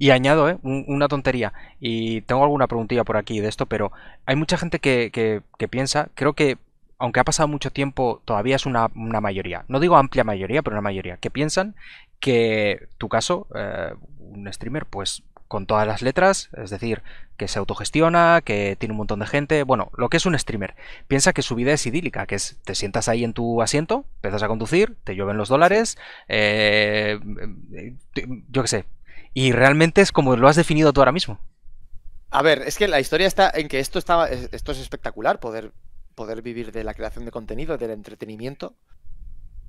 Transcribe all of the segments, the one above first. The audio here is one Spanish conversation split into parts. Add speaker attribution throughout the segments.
Speaker 1: Y añado, ¿eh? una tontería. Y tengo alguna preguntilla por aquí de esto, pero hay mucha gente que, piensa, creo que aunque ha pasado mucho tiempo, todavía es una, mayoría. No digo amplia mayoría, pero una mayoría. Que piensan que tu caso, eh, un streamer, pues con todas las letras, es decir, que se autogestiona, que tiene un montón de gente, bueno, lo que es un streamer. Piensa que su vida es idílica, que es, te sientas ahí en tu asiento, empiezas a conducir, te llueven los dólares, eh, eh, yo qué sé, y realmente es como lo has definido tú ahora mismo.
Speaker 2: A ver, es que la historia está en que esto, esto es espectacular, poder, poder vivir de la creación de contenido, del entretenimiento,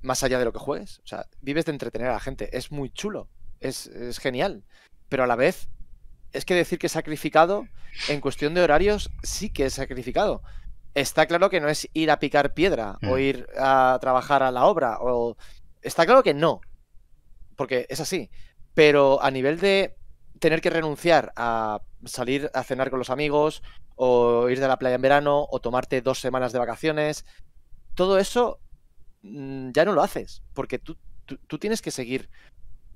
Speaker 2: más allá de lo que juegues. O sea, vives de entretener a la gente. Es muy chulo, es, genial. Pero a la vez, es que decir que sacrificado, en cuestión de horarios, sí que es sacrificado. Está claro que no es ir a picar piedra o mm. ir a trabajar a la obra. O... Está claro que no, porque es así. Pero a nivel de tener que renunciar a salir a cenar con los amigos, o ir de la playa en verano, o tomarte dos semanas de vacaciones, todo eso mm, ya no lo haces, porque tú, tienes que seguir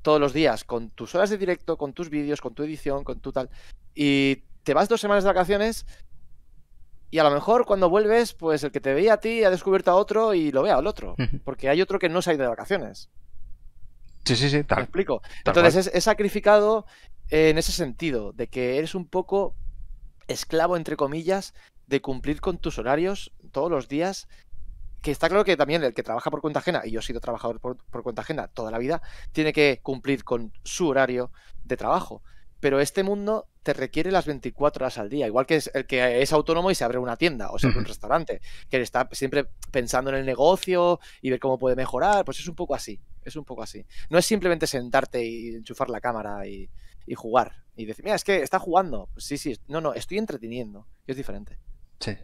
Speaker 2: todos los días con tus horas de directo, con tus vídeos, con tu edición, con tu tal. Y te vas dos semanas de vacaciones y a lo mejor cuando vuelves, pues el que te veía a ti ha descubierto a otro y lo vea al otro, porque hay otro que no se ha ido de vacaciones.
Speaker 1: Sí, sí, sí, explico?
Speaker 2: Entonces es, sacrificado en ese sentido, de que eres un poco esclavo, entre comillas, de cumplir con tus horarios todos los días. Que está claro que también el que trabaja por cuenta ajena, y yo he sido trabajador por, cuenta ajena toda la vida, tiene que cumplir con su horario de trabajo. Pero este mundo te requiere las 24 horas al día, igual que el que es autónomo y se abre una tienda o se abre un restaurante, que está siempre pensando en el negocio y ver cómo puede mejorar, pues es un poco así es un poco así. No es simplemente sentarte y enchufar la cámara y, jugar y decir, mira, es que está jugando. Sí, sí, no, no, estoy entreteniendo, que es diferente.
Speaker 1: Sí,